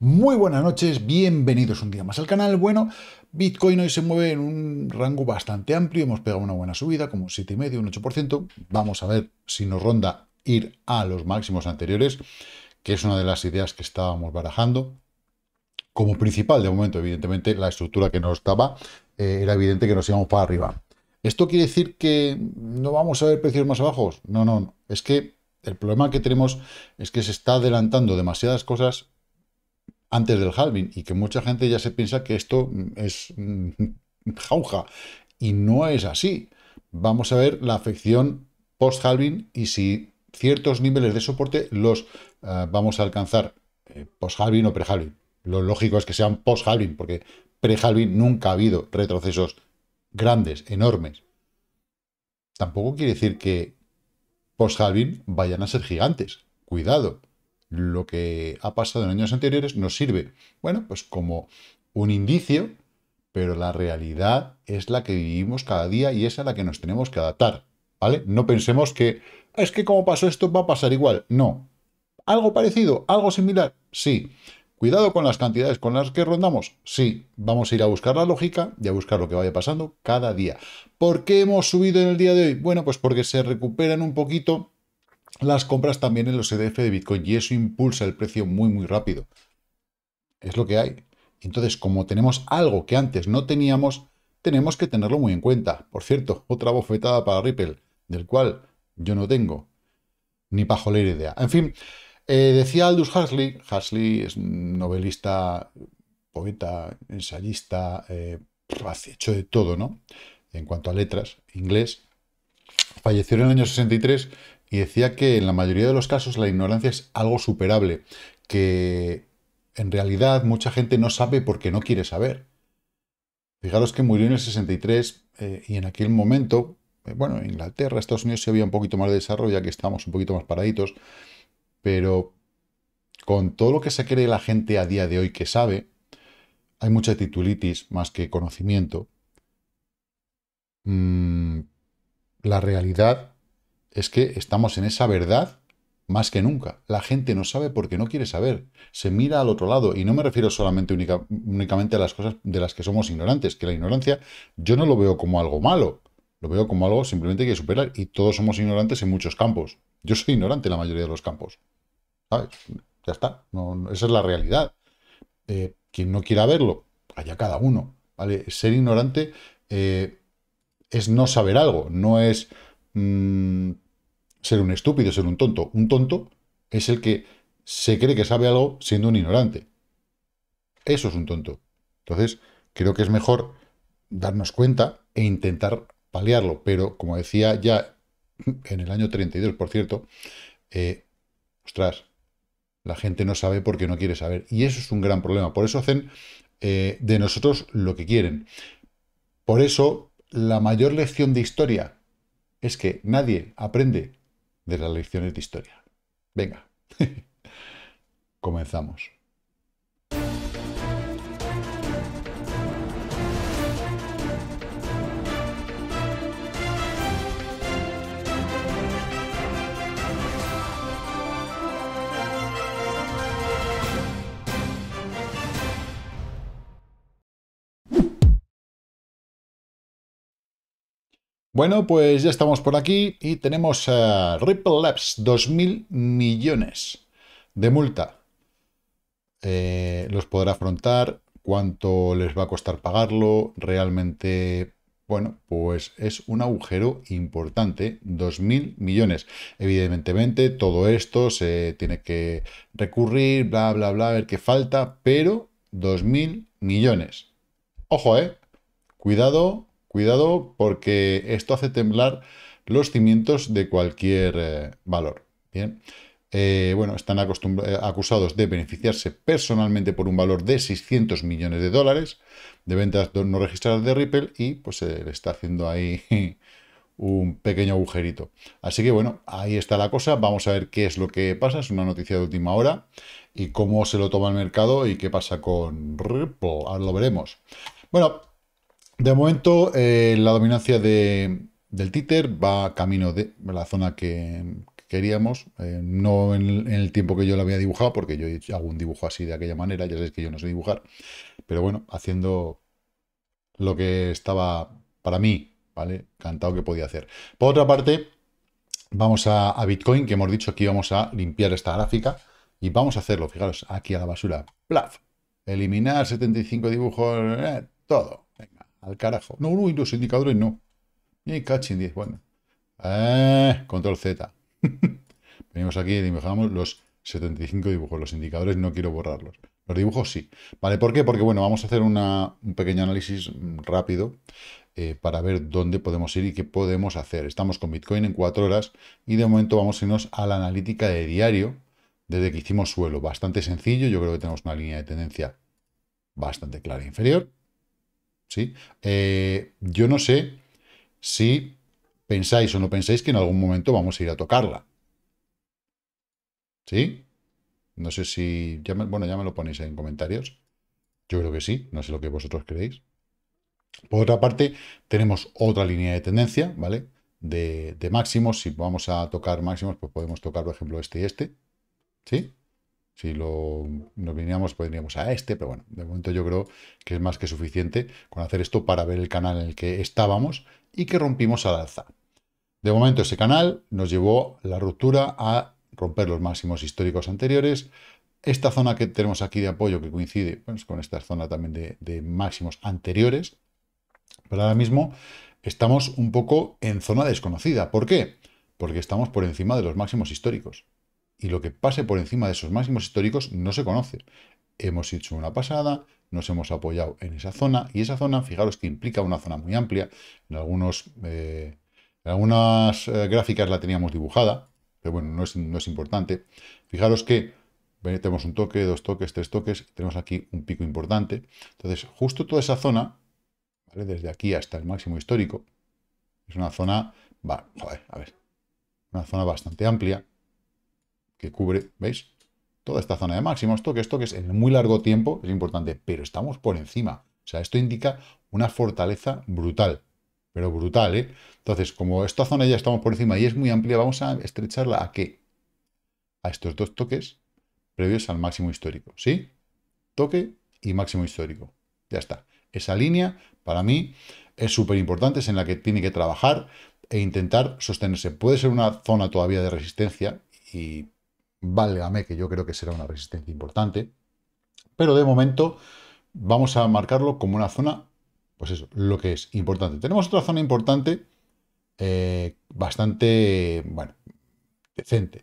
Muy buenas noches, bienvenidos un día más al canal. Bueno, Bitcoin hoy se mueve en un rango bastante amplio, hemos pegado una buena subida, como 7,5, un 8%. Vamos a ver si nos ronda ir a los máximos anteriores, que es una de las ideas que estábamos barajando. Como principal, de momento, evidentemente, la estructura que nos daba eh, era evidente que nos íbamos para arriba. ¿Esto quiere decir que no vamos a ver precios más bajos? No, no, no. es que el problema que tenemos es que se está adelantando demasiadas cosas antes del halving y que mucha gente ya se piensa que esto mm, es mm, jauja y no es así. Vamos a ver la afección post-halving y si ciertos niveles de soporte los eh, vamos a alcanzar eh, post-halving o pre-halving. Lo lógico es que sean post-halving porque pre-halving nunca ha habido retrocesos grandes, enormes. Tampoco quiere decir que post-halving vayan a ser gigantes. Cuidado lo que ha pasado en años anteriores nos sirve, bueno, pues como un indicio, pero la realidad es la que vivimos cada día y es a la que nos tenemos que adaptar, ¿vale? No pensemos que es que como pasó esto va a pasar igual, no. ¿Algo parecido? ¿Algo similar? Sí. ¿Cuidado con las cantidades con las que rondamos? Sí, vamos a ir a buscar la lógica y a buscar lo que vaya pasando cada día. ¿Por qué hemos subido en el día de hoy? Bueno, pues porque se recuperan un poquito las compras también en los EDF de Bitcoin y eso impulsa el precio muy, muy rápido. Es lo que hay. Entonces, como tenemos algo que antes no teníamos, tenemos que tenerlo muy en cuenta. Por cierto, otra bofetada para Ripple, del cual yo no tengo ni joler idea. En fin, eh, decía Aldous Huxley, Huxley es novelista, poeta, ensayista, eh, hecho de todo, ¿no? En cuanto a letras, inglés. Falleció en el año 63 y decía que en la mayoría de los casos la ignorancia es algo superable, que en realidad mucha gente no sabe porque no quiere saber. Fijaros que murió en el 63 eh, y en aquel momento, eh, bueno, Inglaterra, Estados Unidos se había un poquito más de desarrollo, ya que estábamos un poquito más paraditos, pero con todo lo que se cree la gente a día de hoy que sabe, hay mucha titulitis más que conocimiento. Mm, la realidad es que estamos en esa verdad más que nunca. La gente no sabe porque no quiere saber. Se mira al otro lado. Y no me refiero solamente únicamente a las cosas de las que somos ignorantes, que la ignorancia yo no lo veo como algo malo. Lo veo como algo simplemente que superar. Y todos somos ignorantes en muchos campos. Yo soy ignorante en la mayoría de los campos. Ya está. esa es la realidad. Eh, quien no quiera verlo, allá cada uno. ¿vale? Ser ignorante eh, es no saber algo, no es. Mm, ser un estúpido, ser un tonto. Un tonto es el que se cree que sabe algo siendo un ignorante. Eso es un tonto. Entonces, creo que es mejor darnos cuenta e intentar paliarlo. Pero, como decía ya en el año 32, por cierto, eh, ostras, la gente no sabe porque no quiere saber. Y eso es un gran problema. Por eso hacen eh, de nosotros lo que quieren. Por eso, la mayor lección de historia es que nadie aprende de las lecciones de historia. Venga, comenzamos. Bueno, pues ya estamos por aquí y tenemos a Ripple Labs, 2.000 millones de multa. Eh, los podrá afrontar, cuánto les va a costar pagarlo, realmente, bueno, pues es un agujero importante, 2.000 millones. Evidentemente, todo esto se tiene que recurrir, bla, bla, bla, a ver qué falta, pero 2.000 millones. Ojo, ¿eh? Cuidado Cuidado porque esto hace temblar los cimientos de cualquier eh, valor. Bien. Eh, bueno, están eh, acusados de beneficiarse personalmente por un valor de 600 millones de dólares de ventas no registradas de Ripple y pues se le está haciendo ahí un pequeño agujerito. Así que bueno, ahí está la cosa. Vamos a ver qué es lo que pasa. Es una noticia de última hora y cómo se lo toma el mercado y qué pasa con Ripple. Ahora lo veremos. Bueno, de momento, eh, la dominancia de, del títer va camino de la zona que, queríamos, eh, no en, el tiempo que yo la había dibujado, porque yo hago un dibujo así de aquella manera, ya sabéis que yo no sé dibujar, pero bueno, haciendo lo que estaba para mí, ¿vale? Cantado que podía hacer. Por otra parte, vamos a, Bitcoin, que hemos dicho que íbamos a limpiar esta gráfica, y vamos a hacerlo, fijaros, aquí a la basura, plaf, eliminar 75 dibujos, eh, todo, carajo. No, los indicadores no. Y catching 10. Bueno. Eh, control Z. Venimos aquí y dibujamos los 75 dibujos. Los indicadores no quiero borrarlos. Los dibujos sí. Vale, ¿por qué? Porque bueno, vamos a hacer un pequeño análisis mm, rápido eh, para ver dónde podemos ir y qué podemos hacer. Estamos con Bitcoin en 4 horas y de momento vamos a irnos a la analítica de diario desde que hicimos suelo. Bastante sencillo, yo creo que tenemos una línea de tendencia bastante clara e inferior ¿sí? Eh, yo no sé si pensáis o no pensáis que en algún momento vamos a ir a tocarla. ¿Sí? No sé si... Ya bueno, ya me lo ponéis en comentarios. Yo creo que sí, no sé lo que vosotros creéis. Por otra parte, tenemos otra línea de tendencia, ¿vale? De, de máximos, si vamos a tocar máximos, pues podemos tocar, por ejemplo, este y este, ¿sí? Si lo, nos vinieramos, podríamos pues a ah, este, pero bueno, de momento yo creo que es más que suficiente con hacer esto para ver el canal en el que estábamos y que rompimos al alza. De momento ese canal nos llevó la ruptura a romper los máximos históricos anteriores. Esta zona que tenemos aquí de apoyo que coincide pues, con esta zona también de máximos anteriores. Pero ahora mismo estamos un poco en zona desconocida. ¿Por qué? Porque estamos por encima de los máximos históricos y lo que pase por encima de esos máximos históricos no se conoce. Hemos hecho una pasada, nos hemos apoyado en esa zona y esa zona, fijaros que implica una zona muy amplia. En, algunos, eh, algunas eh, gráficas la teníamos dibujada, pero bueno, no es, importante. Fijaros que tenemos un toque, dos toques, tres toques, tenemos aquí un pico importante. Entonces, justo toda esa zona, ¿vale? desde aquí hasta el máximo histórico, es una zona, va, a ver, una zona bastante amplia que cubre, ¿veis? Toda esta zona de máximos, toques, toques, en muy largo tiempo, es importante, pero estamos por encima. O sea, esto indica una fortaleza brutal, pero brutal, ¿eh? Entonces, como esta zona ya estamos por encima y es muy amplia, vamos a estrecharla a qué? a estos dos toques previos al máximo histórico, ¿sí? Toque y máximo histórico. Ya está. Esa línea, para mí, es súper importante, es en la que tiene que trabajar e intentar sostenerse. Puede ser una zona todavía de resistencia y válgame, que yo creo que será una resistencia importante. Pero de momento vamos a marcarlo como una zona, pues eso, lo que es importante. Tenemos otra zona importante, eh, bastante, bueno, decente,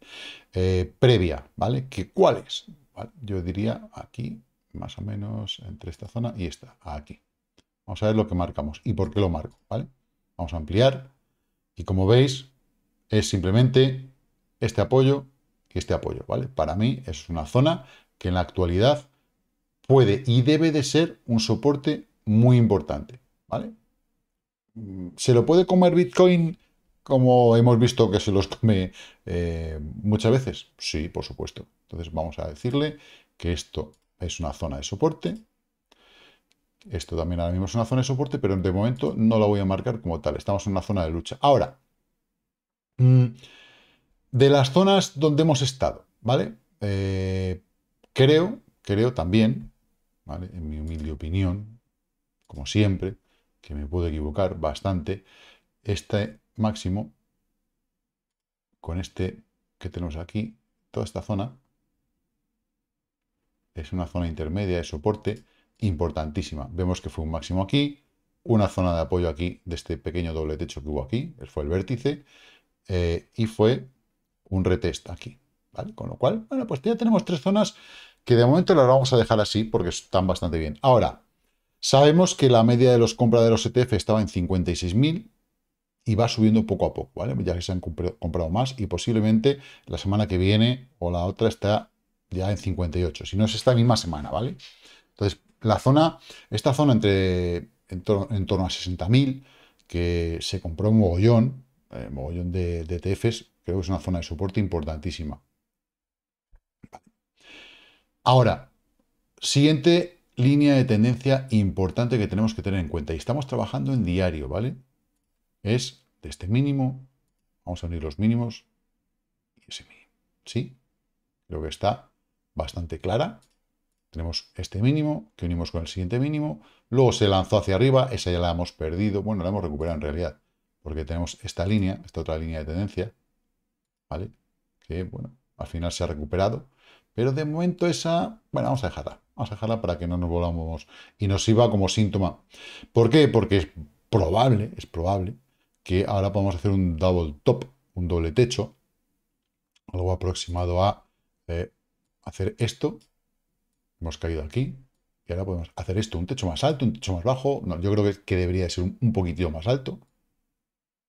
eh, previa, ¿vale? ¿Que, ¿Cuál es? Yo diría aquí, más o menos, entre esta zona y esta, aquí. Vamos a ver lo que marcamos y por qué lo marco, ¿vale? Vamos a ampliar y como veis, es simplemente este apoyo este apoyo, ¿vale? Para mí es una zona que en la actualidad puede y debe de ser un soporte muy importante, ¿vale? Mm, ¿Se lo puede comer Bitcoin como hemos visto que se los come eh, muchas veces? Sí, por supuesto. Entonces vamos a decirle que esto es una zona de soporte. Esto también ahora mismo es una zona de soporte, pero de momento no la voy a marcar como tal. Estamos en una zona de lucha. Ahora, mm, de las zonas donde hemos estado, ¿vale? Eh, creo, creo también, En mi humilde opinión, como siempre, que me puedo equivocar bastante, este máximo con este que tenemos aquí, toda esta zona, es una zona intermedia de soporte importantísima. Vemos que fue un máximo aquí, una zona de apoyo aquí de este pequeño doble techo que hubo aquí, fue el vértice, eh, y fue un retest aquí. ¿vale? Con lo cual, bueno, pues ya tenemos tres zonas que de momento las vamos a dejar así porque están bastante bien. Ahora, sabemos que la media de los compras de los ETF estaba en 56.000 y va subiendo poco a poco, ¿vale? Ya que se han comprado más y posiblemente la semana que viene o la otra está ya en 58, si no es esta misma semana, ¿vale? Entonces, la zona, esta zona entre en, torno a 60.000, que se compró un mogollón, eh, mogollón de, de ETFs, Creo que es una zona de soporte importantísima. Ahora, siguiente línea de tendencia importante que tenemos que tener en cuenta. Y estamos trabajando en diario, ¿vale? Es de este mínimo. Vamos a unir los mínimos. Y ese mínimo. ¿Sí? Creo que está bastante clara. Tenemos este mínimo que unimos con el siguiente mínimo. Luego se lanzó hacia arriba. Esa ya la hemos perdido. Bueno, la hemos recuperado en realidad. Porque tenemos esta línea, esta otra línea de tendencia. ¿vale? Que, bueno, al final se ha recuperado. Pero de momento esa, bueno, vamos a dejarla. Vamos a dejarla para que no nos volvamos y nos iba como síntoma. ¿Por qué? Porque es probable, es probable que ahora podamos hacer un double top, un doble techo, algo aproximado a eh, hacer esto. Hemos caído aquí. Y ahora podemos hacer esto, un techo más alto, un techo más bajo. yo creo que, que debería ser un, un poquitito más alto.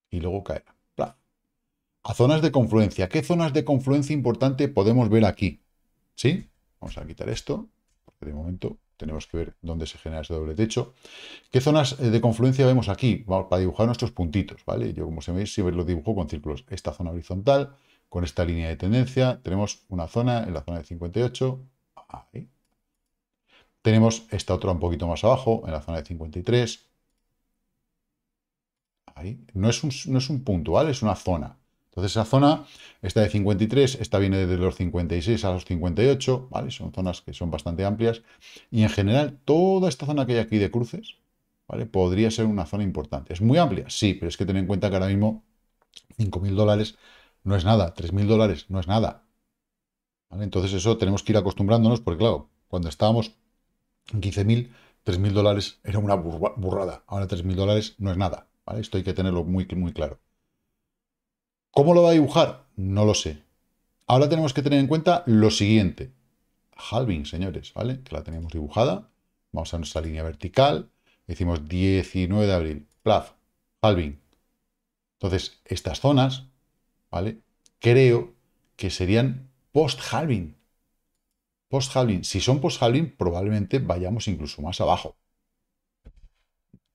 Y luego caer a zonas de confluencia. ¿Qué zonas de confluencia importante podemos ver aquí? ¿Sí? Vamos a quitar esto, porque de momento tenemos que ver dónde se genera ese doble techo. ¿Qué zonas eh, de confluencia vemos aquí? Vamos, para dibujar nuestros puntitos, ¿vale? Yo, como se veis, siempre lo dibujo con círculos. Esta zona horizontal, con esta línea de tendencia, tenemos una zona en la zona de 58, Tenemos esta otra un poquito más abajo, en la zona de 53, No es un, no es un punto, Es una zona. Entonces esa zona, esta de 53, esta viene de los 56 a los 58, ¿vale? Son zonas que son bastante amplias. Y en general, toda esta zona que hay aquí de cruces, ¿vale? Podría ser una zona importante. ¿Es muy amplia? Sí, pero es que ten en cuenta que ahora mismo 5.000 dólares no es nada, 3.000 dólares no es nada. Entonces eso tenemos que ir acostumbrándonos, porque claro, cuando estábamos en 15.000, 3.000 dólares era una burrada. Ahora 3.000 dólares no es nada, Esto hay que tenerlo muy, muy claro. ¿Cómo lo va a dibujar? No lo sé. Ahora tenemos que tener en cuenta lo siguiente. Halving, señores, ¿vale? Que la tenemos dibujada. Vamos a nuestra línea vertical. Decimos 19 de abril. Plaf. Halving. Entonces, estas zonas, ¿vale? Creo que serían post-halving. Post-halving. Si son post-halving, probablemente vayamos incluso más abajo.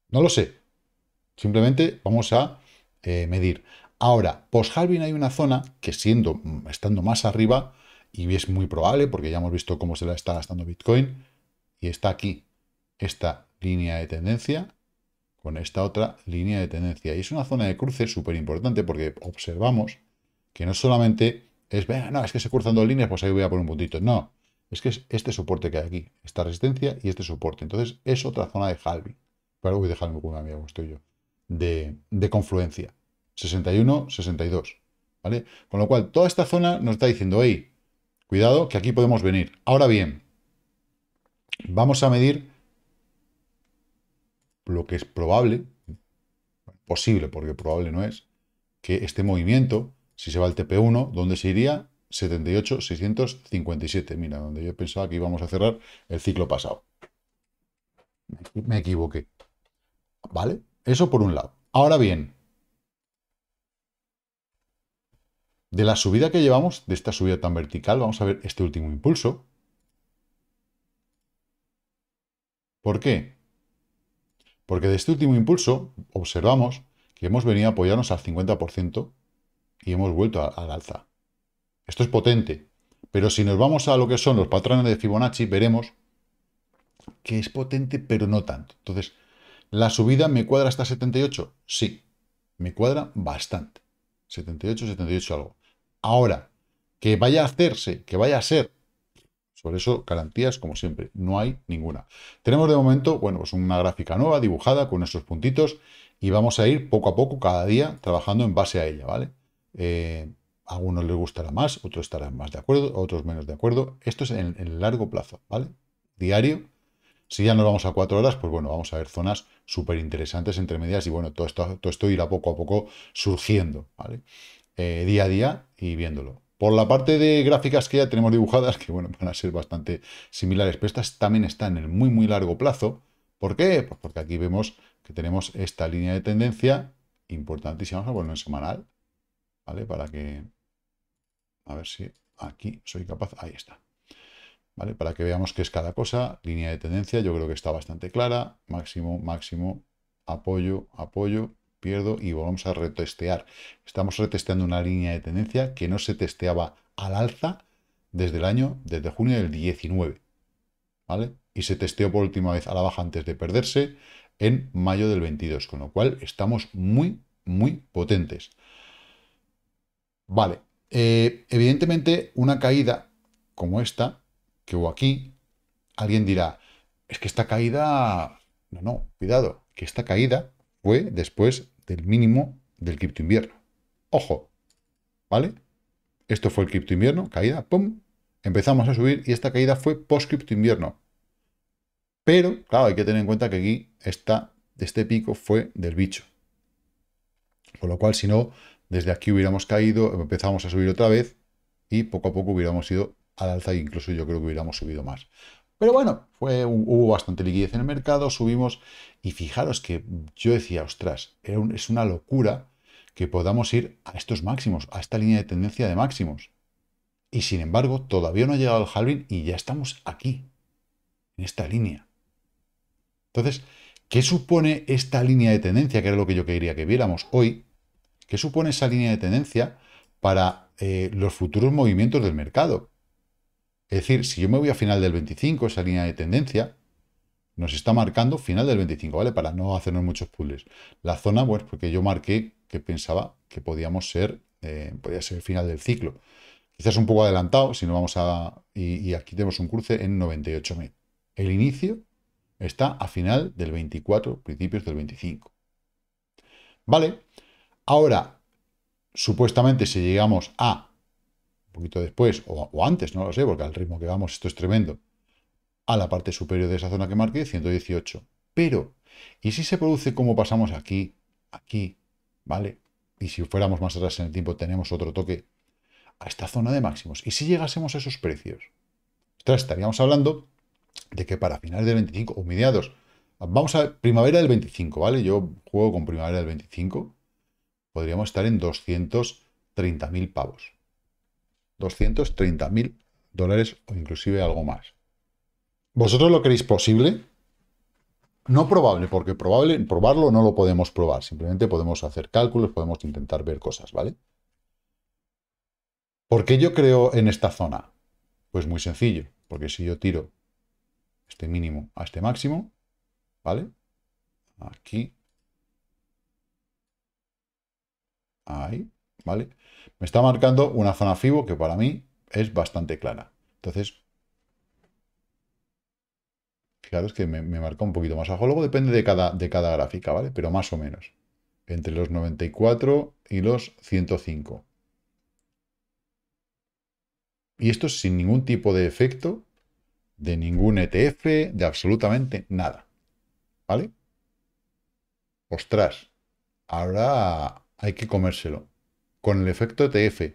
No lo sé. Simplemente vamos a eh, medir. Ahora, post-halving hay una zona que siendo, estando más arriba, y es muy probable, porque ya hemos visto cómo se la está gastando Bitcoin, y está aquí, esta línea de tendencia con esta otra línea de tendencia. Y es una zona de cruce súper importante porque observamos que no solamente es, no, es que se cruzan dos líneas, pues ahí voy a poner un puntito. No, es que es este soporte que hay aquí, esta resistencia y este soporte. Entonces es otra zona de halving. Pero voy a dejarme con una amiga, estoy yo. de confluencia. 61, 62. ¿Vale? Con lo cual, toda esta zona nos está diciendo, hey, cuidado, que aquí podemos venir. Ahora bien, vamos a medir lo que es probable, posible, porque probable no es, que este movimiento, si se va al TP1, ¿dónde se iría? 78, 657. Mira, donde yo pensaba que íbamos a cerrar el ciclo pasado. Me equivoqué. ¿Vale? Eso por un lado. Ahora bien, De la subida que llevamos, de esta subida tan vertical, vamos a ver este último impulso. ¿Por qué? Porque de este último impulso observamos que hemos venido a apoyarnos al 50% y hemos vuelto al alza. Esto es potente, pero si nos vamos a lo que son los patrones de Fibonacci, veremos que es potente, pero no tanto. Entonces, ¿la subida me cuadra hasta 78? Sí, me cuadra bastante. 78, 78 algo. Ahora, que vaya a hacerse, que vaya a ser. Sobre eso, garantías, como siempre, no hay ninguna. Tenemos de momento, bueno, pues una gráfica nueva, dibujada, con nuestros puntitos, y vamos a ir poco a poco, cada día, trabajando en base a ella, ¿vale? Eh, a algunos les gustará más, otros estarán más de acuerdo, otros menos de acuerdo. Esto es en, el largo plazo, ¿vale? Diario. Si ya nos vamos a cuatro horas, pues bueno, vamos a ver zonas súper interesantes entre medias y bueno, todo esto, todo esto irá poco a poco surgiendo, ¿vale? Eh, día a día y viéndolo. Por la parte de gráficas que ya tenemos dibujadas, que bueno, van a ser bastante similares, pero estas también están en el muy muy largo plazo. ¿Por qué? Pues porque aquí vemos que tenemos esta línea de tendencia importantísima. Vamos a ponerlo en semanal, ¿vale? Para que... A ver si aquí soy capaz... Ahí está. ¿Vale? Para que veamos qué es cada cosa. Línea de tendencia, yo creo que está bastante clara. Máximo, máximo, apoyo, apoyo, pierdo y volvemos a retestear. Estamos retesteando una línea de tendencia que no se testeaba al alza desde el año, desde junio del 19. ¿Vale? Y se testeó por última vez a la baja antes de perderse en mayo del 22, con lo cual estamos muy, muy potentes. Vale, eh, evidentemente una caída como esta, que hubo aquí, alguien dirá, es que esta caída, no, no, cuidado, que esta caída fue después del mínimo del cripto invierno. Ojo, ¿vale? Esto fue el cripto invierno, caída, pum, empezamos a subir y esta caída fue post cripto invierno. Pero, claro, hay que tener en cuenta que aquí está, este pico fue del bicho. Con lo cual, si no, desde aquí hubiéramos caído, empezamos a subir otra vez y poco a poco hubiéramos ido al alza e incluso yo creo que hubiéramos subido más. Pero bueno, hubo bastante liquidez en el mercado, subimos y fijaros que yo decía, ostras, es una locura que podamos ir a estos máximos, a esta línea de tendencia de máximos. Y sin embargo, todavía no ha llegado el halving y ya estamos aquí, en esta línea. Entonces, ¿qué supone esta línea de tendencia? Que era lo que yo quería que viéramos hoy. ¿Qué supone esa línea de tendencia para eh, los futuros movimientos del mercado? Es decir, si yo me voy a final del 25, esa línea de tendencia nos está marcando final del 25, ¿vale? Para no hacernos muchos puzzles. La zona, pues, porque yo marqué que pensaba que podíamos ser, eh, podía ser el final del ciclo. Quizás un poco adelantado, si no vamos a... Y, y aquí tenemos un cruce en 98.000. El inicio está a final del 24, principios del 25. ¿Vale? Ahora, supuestamente si llegamos a poquito después, o, antes, no lo sé, porque al ritmo que vamos esto es tremendo, a la parte superior de esa zona que marqué, 118. Pero, ¿y si se produce como pasamos aquí, aquí, ¿vale? Y si fuéramos más atrás en el tiempo, tenemos otro toque a esta zona de máximos. ¿Y si llegásemos a esos precios? estaríamos hablando de que para finales del 25 o mediados, vamos a primavera del 25, ¿vale? Yo juego con primavera del 25, podríamos estar en 230.000 pavos. 230.000 mil dólares o inclusive algo más. ¿Vosotros lo creéis posible? No probable, porque probable, probarlo no lo podemos probar. Simplemente podemos hacer cálculos, podemos intentar ver cosas, ¿vale? ¿Por qué yo creo en esta zona? Pues muy sencillo, porque si yo tiro este mínimo a este máximo, ¿vale? Aquí. Ahí, ¿vale? Me está marcando una zona FIBO que para mí es bastante clara. Entonces, claro es que me, marca un poquito más abajo. Luego depende de cada, de cada gráfica, ¿vale? Pero más o menos. Entre los 94 y los 105. Y esto sin ningún tipo de efecto de ningún ETF, de absolutamente nada. ¿Vale? Ostras, ahora hay que comérselo con el efecto ETF,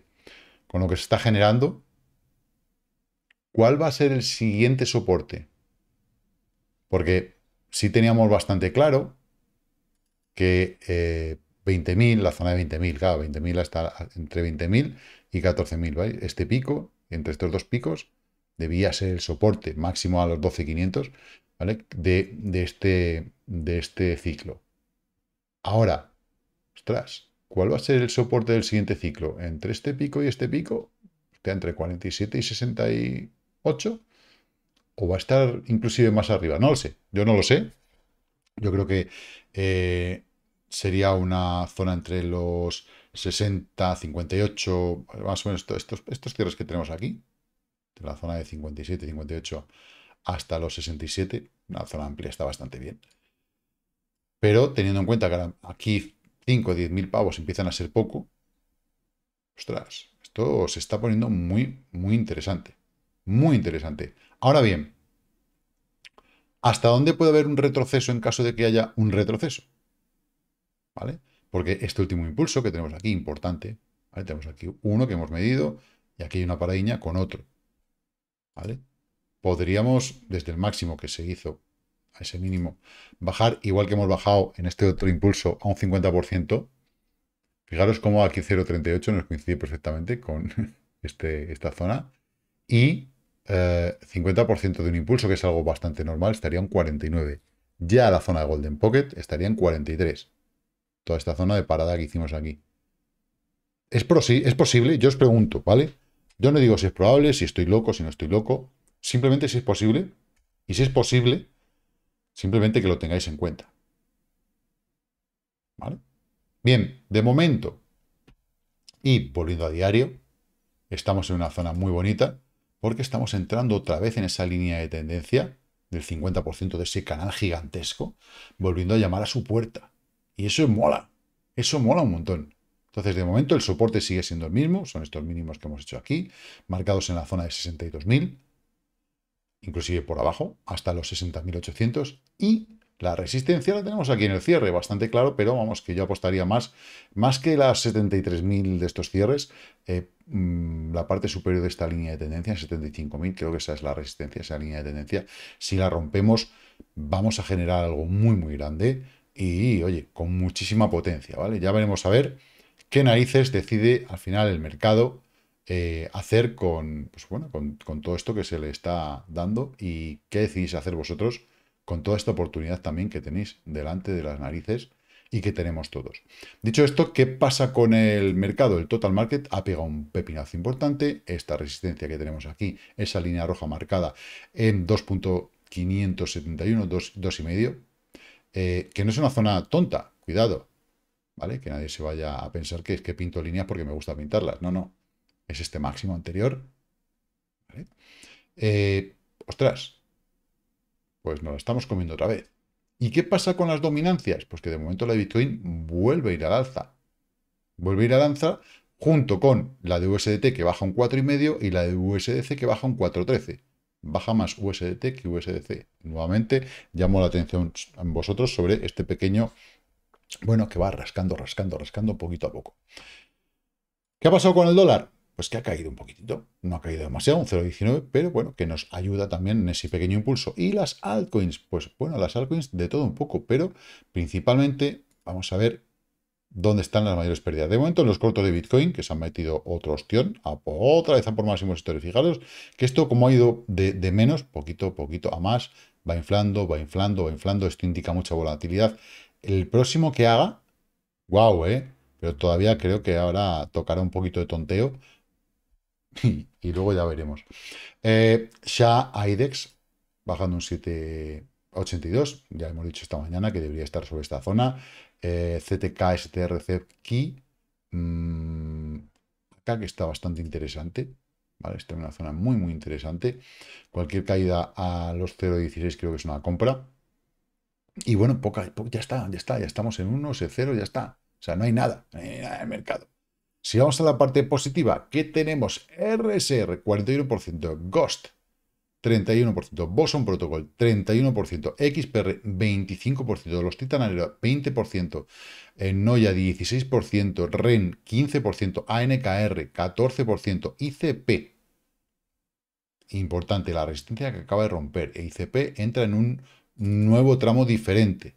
con lo que se está generando, ¿cuál va a ser el siguiente soporte? Porque sí teníamos bastante claro que 20.000, eh, la zona de 20.000, cada 20.000 hasta entre 20.000 y 14.000, ¿vale? Este pico, entre estos dos picos, debía ser el soporte máximo a los 12.500, ¿vale? De, de, este, de este ciclo. Ahora, ostras, ¿Cuál va a ser el soporte del siguiente ciclo? ¿Entre este pico y este pico? ¿Está entre 47 y 68? ¿O va a estar inclusive más arriba? No lo sé. Yo no lo sé. Yo creo que eh, sería una zona entre los 60, 58, más o menos estos, estos cierres que tenemos aquí, de la zona de 57, 58 hasta los 67, una zona amplia está bastante bien. Pero teniendo en cuenta que aquí 5 o 10 mil pavos empiezan a ser poco, ostras, esto se está poniendo muy, muy interesante. Muy interesante. Ahora bien, ¿hasta dónde puede haber un retroceso en caso de que haya un retroceso? ¿Vale? Porque este último impulso que tenemos aquí, importante, tenemos aquí uno que hemos medido y aquí hay una paradiña con otro. ¿Vale? Podríamos, desde el máximo que se hizo ese mínimo, bajar igual que hemos bajado en este otro impulso a un 50%, fijaros cómo aquí 0.38 nos coincide perfectamente con este, esta zona, y 50% eh, de un impulso, que es algo bastante normal, estaría en 49. Ya la zona de Golden Pocket estaría en 43. Toda esta zona de parada que hicimos aquí. ¿Es, es posible? Yo os pregunto, ¿vale? Yo no digo si es probable, si estoy loco, si no estoy loco. Simplemente si es posible. Y si es posible, Simplemente que lo tengáis en cuenta. ¿Vale? Bien, de momento, y volviendo a diario, estamos en una zona muy bonita porque estamos entrando otra vez en esa línea de tendencia del 50% de ese canal gigantesco, volviendo a llamar a su puerta. Y eso mola, eso mola un montón. Entonces, de momento, el soporte sigue siendo el mismo, son estos mínimos que hemos hecho aquí, marcados en la zona de 62.000 inclusive por abajo, hasta los 60.800 y la resistencia la tenemos aquí en el cierre, bastante claro, pero vamos, que yo apostaría más, más que las 73.000 de estos cierres, eh, mm, la parte superior de esta línea de tendencia, 75.000, creo que esa es la resistencia, esa línea de tendencia. Si la rompemos, vamos a generar algo muy, muy grande y, oye, con muchísima potencia, ¿vale? Ya veremos a ver qué narices decide al final el mercado eh, hacer con, pues bueno, con, todo esto que se le está dando y qué decidís hacer vosotros con toda esta oportunidad también que tenéis delante de las narices y que tenemos todos. Dicho esto, ¿qué pasa con el mercado? El total market ha pegado un pepinazo importante. Esta resistencia que tenemos aquí, esa línea roja marcada en 2.571, 2,5, medio, eh, que no es una zona tonta, cuidado, ¿vale? Que nadie se vaya a pensar que es que pinto líneas porque me gusta pintarlas. No, no, es este máximo anterior. Eh, ostras, pues nos la estamos comiendo otra vez. ¿Y qué pasa con las dominancias? Pues que de momento la Bitcoin vuelve a ir al alza. Vuelve a ir al alza junto con la de USDT que baja un 4,5 y la de USDC que baja un 4,13. Baja más USDT que USDC. Nuevamente llamo la atención a vosotros sobre este pequeño, bueno, que va rascando, rascando, rascando poquito a poco. ¿Qué ha pasado con el dólar? pues que ha caído un poquitito. No ha caído demasiado, un 0,19, pero bueno, que nos ayuda también en ese pequeño impulso. Y las altcoins, pues bueno, las altcoins de todo un poco, pero principalmente vamos a ver dónde están las mayores pérdidas. De momento, en los cortos de Bitcoin, que se han metido otro ostión, otra vez han por máximos históricos. Fijaros que esto, como ha ido de, menos, poquito, a poquito a más, va inflando, va inflando, va inflando. Esto indica mucha volatilidad. El próximo que haga, wow, eh, Pero todavía creo que ahora tocará un poquito de tonteo y, luego ya veremos. Eh, ya Shah IDEX bajando un 7,82. Ya hemos dicho esta mañana que debería estar sobre esta zona. Eh, CTK STRC Key. acá mm, que está bastante interesante. ¿vale? Está en una zona muy, muy interesante. Cualquier caída a los 0,16 creo que es una compra. Y bueno, poca, ya está, ya está, ya estamos en 1, 0, ya está. O sea, no hay nada, no hay nada en el mercado. Si vamos a la parte positiva, ¿qué tenemos? RSR 41%, Ghost 31%, Boson Protocol 31%, XPR 25%, los Titanalero 20%, Noya 16%, REN 15%, ANKR 14%, ICP. Importante, la resistencia que acaba de romper. El ICP entra en un nuevo tramo diferente.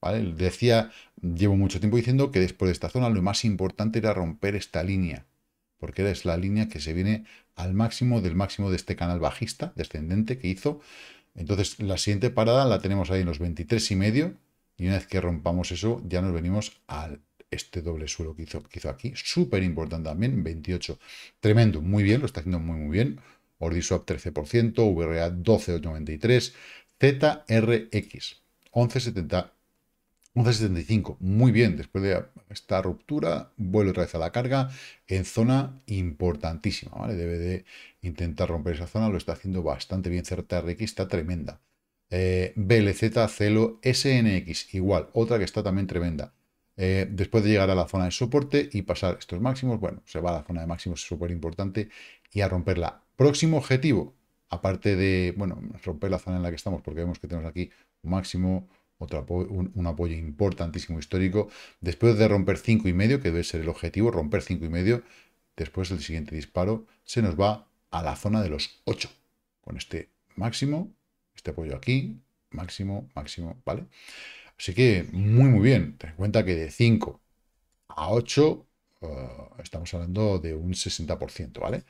¿vale? Decía llevo mucho tiempo diciendo que después de esta zona lo más importante era romper esta línea, porque es la línea que se viene al máximo del máximo de este canal bajista, descendente, que hizo. Entonces, la siguiente parada la tenemos ahí en los 23 y medio, y una vez que rompamos eso, ya nos venimos al este doble suelo que hizo, hizo aquí, súper importante también, 28. Tremendo, muy bien, lo está haciendo muy, muy bien. Ordiswap 13%, VRA 12,93, ZRX 11,70 11.75, muy bien, después de esta ruptura, vuelve otra vez a la carga en zona importantísima, ¿vale? Debe de intentar romper esa zona, lo está haciendo bastante bien, RX, está tremenda. Eh, BLZ, Celo, SNX, igual, otra que está también tremenda. Eh, después de llegar a la zona de soporte y pasar estos máximos, bueno, se va a la zona de máximos súper importante y a romperla. Próximo objetivo, aparte de, bueno, romper la zona en la que estamos, porque vemos que tenemos aquí un máximo, un, apoyo importantísimo histórico. Después de romper 5,5, que debe ser el objetivo, romper 5,5, después del siguiente disparo se nos va a la zona de los 8, con este máximo, este apoyo aquí, máximo, máximo, ¿vale? Así que muy, muy bien. Ten en cuenta que de 5 a 8 eh, estamos hablando de un 60%, ¿vale?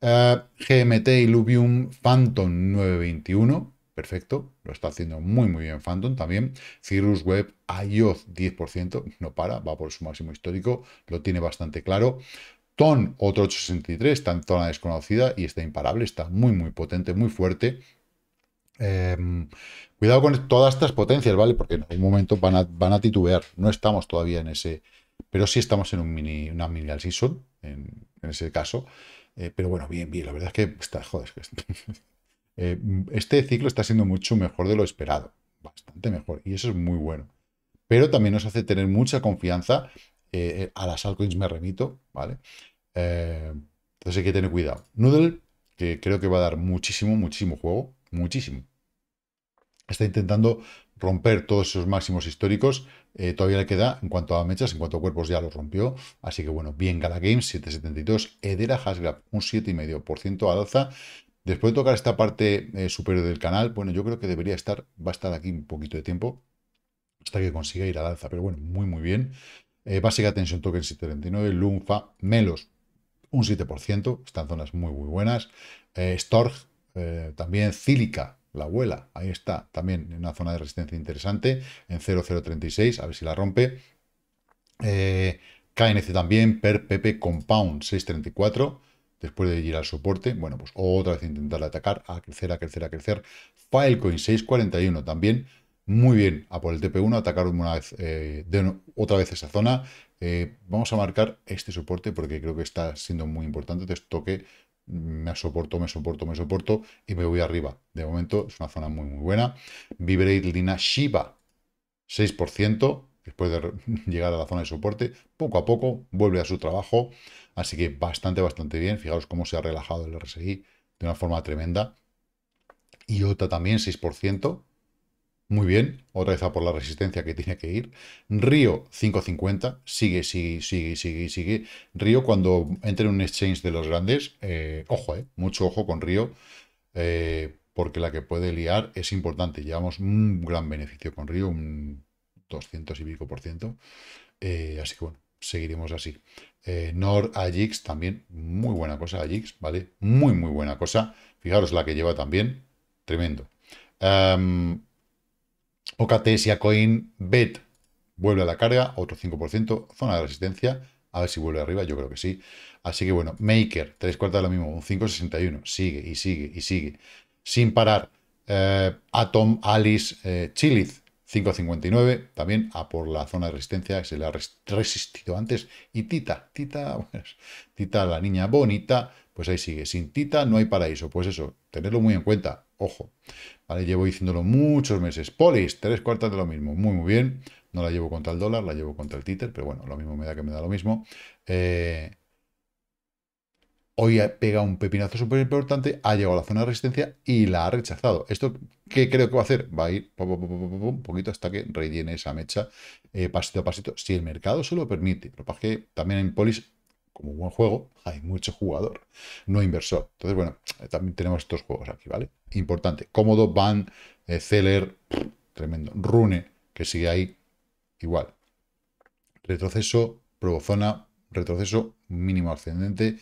Eh, GMT Illuvium Phantom 921, perfecto, lo está haciendo muy muy bien Phantom también. Cirrus Web, IOZ 10%, no para, va por su máximo histórico, lo tiene bastante claro. Ton, otro 863, está en zona desconocida y está imparable, está muy muy potente, muy fuerte. Em, cuidado con todas estas potencias, ¿vale? Porque en algún momento van a, van a titubear, no estamos todavía en ese, pero sí estamos en un mini, una mini al season, en, ese caso. Eh, pero bueno, bien, bien, la verdad es que está, joder, es eh, este ciclo está siendo mucho mejor de lo esperado, bastante mejor, y eso es muy bueno. Pero también nos hace tener mucha confianza, eh, eh, a las altcoins me remito, ¿vale? entonces hay que tener cuidado. Noodle, que creo que va a dar muchísimo, muchísimo juego, muchísimo. Está intentando romper todos esos máximos históricos. todavía le queda en cuanto a mechas, en cuanto a cuerpos ya los rompió. Así que bueno, bien Gala Games, 7.72. Edera Hasgrab, un 7,5% al alza. Después de tocar esta parte eh, superior del canal, bueno, yo creo que debería estar, va a estar aquí un poquito de tiempo hasta que consiga ir al alza, pero bueno, muy muy bien. Eh, básica tensión token 739, Lumfa, Melos un 7%, están zonas muy muy buenas. Eh, Storg, también Cílica, la abuela, ahí está, también en una zona de resistencia interesante, en 0036, a ver si la rompe. KNC también, Per Compound 634 después de ir al soporte, bueno, pues otra vez intentar atacar, a crecer, a crecer, a crecer. Filecoin 641 también, muy bien, a por el TP1, atacar una vez, eh, otra vez esa zona. Eh, vamos a marcar este soporte porque creo que está siendo muy importante. Esto toque, me soporto, me soporto, me soporto y me voy arriba. De momento es una zona muy, muy buena. Vibrate Lina Shiba, 6% después de llegar a la zona de soporte, poco a poco vuelve a su trabajo, así que bastante, bastante bien, fijaos cómo se ha relajado el RSI de una forma tremenda, y otra también 6%, muy bien, otra vez a por la resistencia que tiene que ir. Río 550, sigue, sigue, sigue, sigue, sigue. Río cuando entre en un exchange de los grandes, eh, ojo, eh, mucho ojo con Río, eh, porque la que puede liar es importante. Llevamos un gran beneficio con Río, un 200 y pico por ciento. Eh, así que bueno, seguiremos así. nor eh, Nord Ajix también, muy buena cosa, Ajix, ¿vale? Muy, muy buena cosa. Fijaros la que lleva también, tremendo. Em, ocatesia Coin, BET, vuelve a la carga, otro 5%, zona de resistencia, a ver si vuelve arriba, yo creo que sí. Así que bueno, Maker, tres cuartas de lo mismo, un 5,61, sigue y sigue y sigue, sin parar. Eh, Atom, Alice, eh, Chiliz, 5.59, también a por la zona de resistencia se le ha resistido antes. Y Tita, Tita, Tita, la niña bonita, pues ahí sigue. Sin Tita no hay paraíso. Pues eso, tenerlo muy en cuenta. Ojo, ¿vale? Llevo diciéndolo muchos meses. Polis, tres cuartas de lo mismo. Muy, muy bien. No la llevo contra el dólar, la llevo contra el títer, pero bueno, lo mismo me da que me da lo mismo. Eh, hoy ha pegado un pepinazo súper importante, ha llegado a la zona de resistencia y la ha rechazado. ¿Esto qué creo que va a hacer? Va a ir un poquito hasta que rellene esa mecha eh, pasito a pasito, si el mercado se lo permite. Pero que que también en Polis, como buen juego, hay mucho jugador, no inversor. Entonces, bueno, eh, también tenemos estos juegos aquí, ¿vale? Importante. Cómodo, Van, eh, tremendo. Rune, que sigue ahí, igual. Retroceso, probozona, retroceso mínimo ascendente,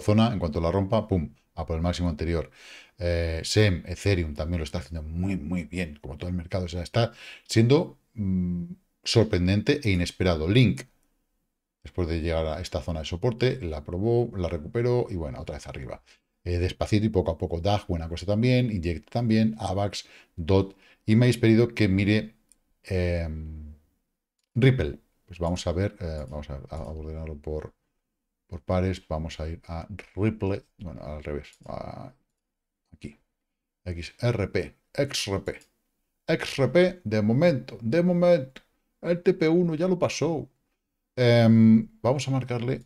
zona, en cuanto la rompa, pum, a por el máximo anterior. Eh, SEM, Ethereum también lo está haciendo muy, muy bien, como todo el mercado. O está siendo mm, sorprendente e inesperado. Link, después de llegar a esta zona de soporte, la probó, la recuperó y bueno, otra vez arriba. Eh, despacito y poco a poco. DAG, buena cosa también. Inject también. AVAX, DOT. Y me habéis pedido que mire eh, Ripple. Pues vamos a ver, vamos a, a, por, por pares, vamos a ir a Ripple, bueno, al revés, aquí, XRP, XRP, XRP de momento, de momento, el TP1 ya lo pasó. Em, vamos a marcarle,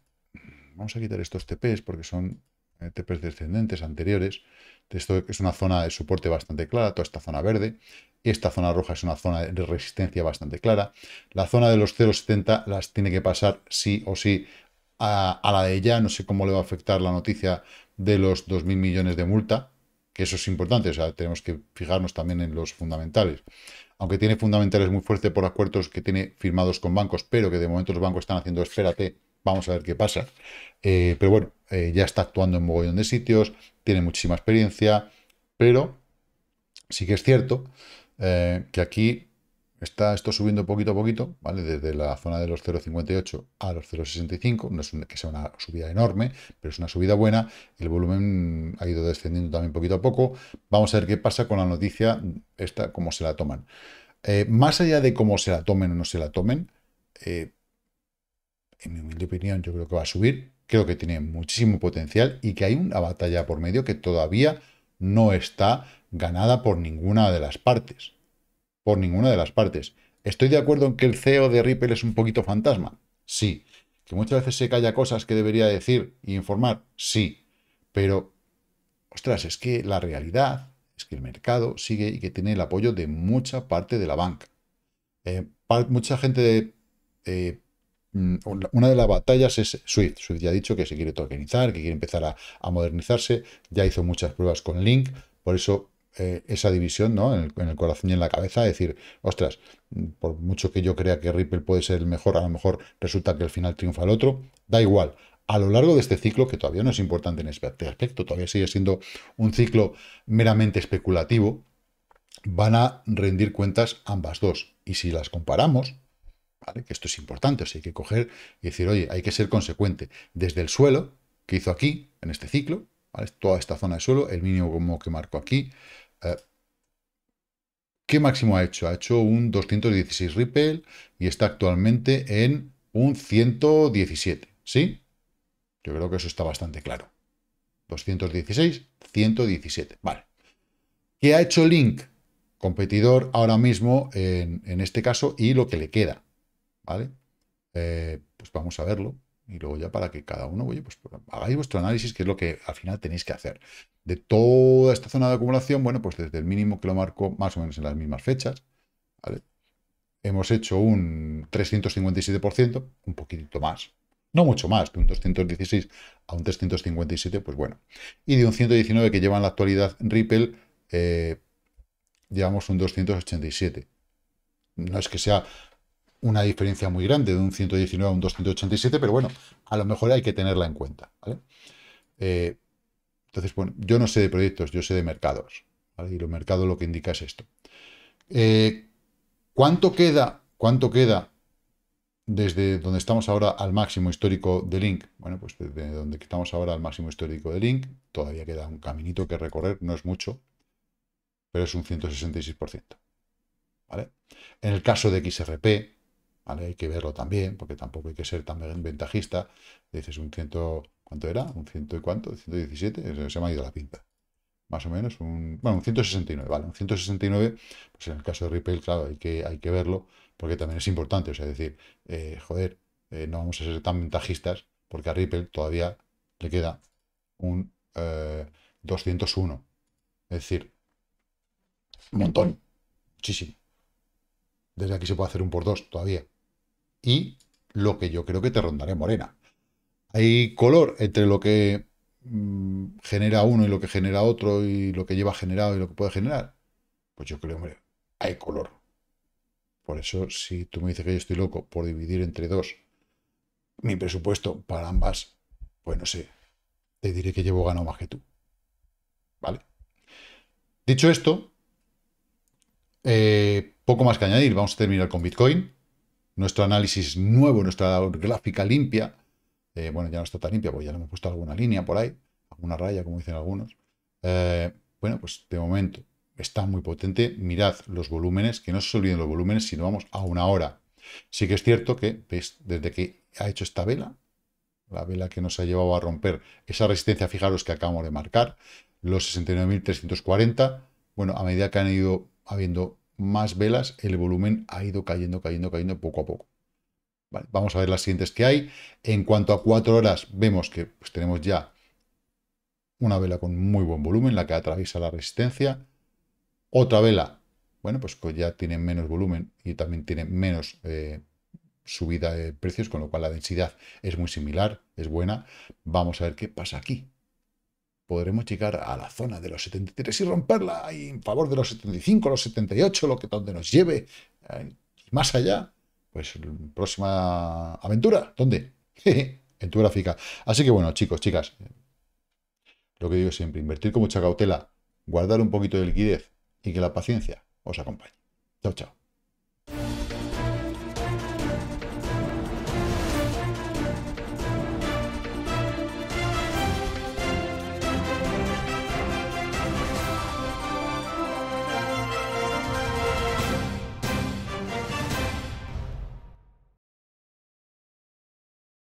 vamos a quitar estos TPs porque son eh, TPs descendentes anteriores. Esto es una zona de soporte bastante clara, toda esta zona verde. Esta zona roja es una zona de resistencia bastante clara. La zona de los 0,70 las tiene que pasar sí o sí a, la de ella, no sé cómo le va a afectar la noticia de los 2.000 millones de multa, que eso es importante, o sea, tenemos que fijarnos también en los fundamentales. Aunque tiene fundamentales muy fuertes por acuerdos que tiene firmados con bancos, pero que de momento los bancos están haciendo espérate, vamos a ver qué pasa. Eh, pero bueno, eh, ya está actuando en mogollón de sitios, tiene muchísima experiencia, pero sí que es cierto eh, que aquí Está esto subiendo poquito a poquito, ¿vale? Desde la zona de los 0,58 a los 0,65. No es que sea una subida enorme, pero es una subida buena. El volumen ha ido descendiendo también poquito a poco. Vamos a ver qué pasa con la noticia, esta, cómo se la toman. Eh, más allá de cómo se la tomen o no se la tomen, eh, en mi humilde opinión, yo creo que va a subir. Creo que tiene muchísimo potencial y que hay una batalla por medio que todavía no está ganada por ninguna de las partes por ninguna de las partes. ¿Estoy de acuerdo en que el CEO de Ripple es un poquito fantasma? Sí. ¿Que muchas veces se calla cosas que debería decir e informar? Sí. Pero, ostras, es que la realidad es que el mercado sigue y que tiene el apoyo de mucha parte de la banca. Eh, mucha gente de... Eh, mm, una de las batallas es Swift. Swift ya ha dicho que se quiere tokenizar, que quiere empezar a modernizarse, ya hizo muchas pruebas con Link, por eso eh, esa división ¿no? en, el, corazón y en la cabeza, decir, ostras, por mucho que yo crea que Ripple puede ser el mejor, a lo mejor resulta que al final triunfa el otro, da igual. A lo largo de este ciclo, que todavía no es importante en este aspecto, todavía sigue siendo un ciclo meramente especulativo, van a rendir cuentas ambas dos. Y si las comparamos, ¿vale? que esto es importante, o hay que coger y decir, oye, hay que ser consecuente. Desde el suelo, que hizo aquí, en este ciclo, toda esta zona de suelo, el mínimo como que marco aquí, eh, ¿Qué máximo ha hecho? Ha hecho un 216 Ripple y está actualmente en un 117, ¿sí? Yo creo que eso está bastante claro. 216, 117, vale. ¿Qué ha hecho Link? Competidor ahora mismo en, este caso y lo que le queda, ¿vale? Eh, pues vamos a verlo. Y luego ya para que cada uno, oye, pues hagáis vuestro análisis, que es lo que al final tenéis que hacer. De toda esta zona de acumulación, bueno, pues desde el mínimo que lo marco, más o menos en las mismas fechas, ¿vale? Hemos hecho un 357%, un poquitito más, no mucho más, de un 216 a un 357, pues bueno. Y de un 119 que lleva en la actualidad Ripple, eh, llevamos un 287. No es que sea una diferencia muy grande de un 119 a un 287, pero bueno, a lo mejor hay que tenerla en cuenta. ¿vale? Eh, entonces, bueno, yo no sé de proyectos, yo sé de mercados. Y los mercados lo que indica es esto. Eh, ¿Cuánto queda? ¿Cuánto queda desde donde estamos ahora al máximo histórico de Link? Bueno, pues desde donde estamos ahora al máximo histórico de Link, todavía queda un caminito que recorrer, no es mucho, pero es un 166%. ¿Vale? En el caso de XRP, ¿vale? Hay que verlo también, porque tampoco hay que ser tan ventajista. Dices un ciento, ¿cuánto era? ¿Un ciento y cuánto? ¿117? Se me ha ido la pinta. Más o menos un, bueno, un 169, ¿vale? Un 169, pues en el caso de Ripple, claro, hay que, hay que verlo, porque también es importante, o sea, decir, eh, joder, eh, no vamos a ser tan ventajistas, porque a Ripple todavía le queda un 201, eh, es decir, un montón, muchísimo. Desde aquí se puede hacer un por dos todavía y lo que yo creo que te rondaré morena. Hay color entre lo que mm, genera uno y lo que genera otro y lo que lleva generado y lo que puede generar. Pues yo creo, hombre, hay color. Por eso, si tú me dices que yo estoy loco por dividir entre dos mi presupuesto para ambas, pues no sé, te diré que llevo ganado más que tú. ¿Vale? Dicho esto, eh, poco más que añadir. Vamos a terminar con Bitcoin nuestro análisis nuevo, nuestra gráfica limpia. Eh, bueno, ya no está tan limpia porque ya le hemos puesto alguna línea por ahí, alguna raya, como dicen algunos. Eh, bueno, pues de momento está muy potente. Mirad los volúmenes, que no se olviden los volúmenes, sino vamos a una hora. Sí que es cierto que desde que ha hecho esta vela, la vela que nos ha llevado a romper esa resistencia, fijaros que acabamos de marcar, los 69.340, bueno, a medida que han ido habiendo más velas, el volumen ha ido cayendo, cayendo, cayendo poco a poco. vamos a ver las siguientes que hay. En cuanto a cuatro horas, vemos que pues, tenemos ya una vela con muy buen volumen, la que atraviesa la resistencia. Otra vela, bueno, pues, pues ya tiene menos volumen y también tiene menos eh, subida de precios, con lo cual la densidad es muy similar, es buena. Vamos a ver qué pasa aquí podremos llegar a la zona de los 73 y romperla en favor de los 75, los 78, lo que donde nos lleve eh, más allá, pues próxima aventura, ¿dónde? en tu gráfica. Así que bueno, chicos, chicas, lo que digo siempre, invertir con mucha cautela, guardar un poquito de liquidez y que la paciencia os acompañe. Chao, chao.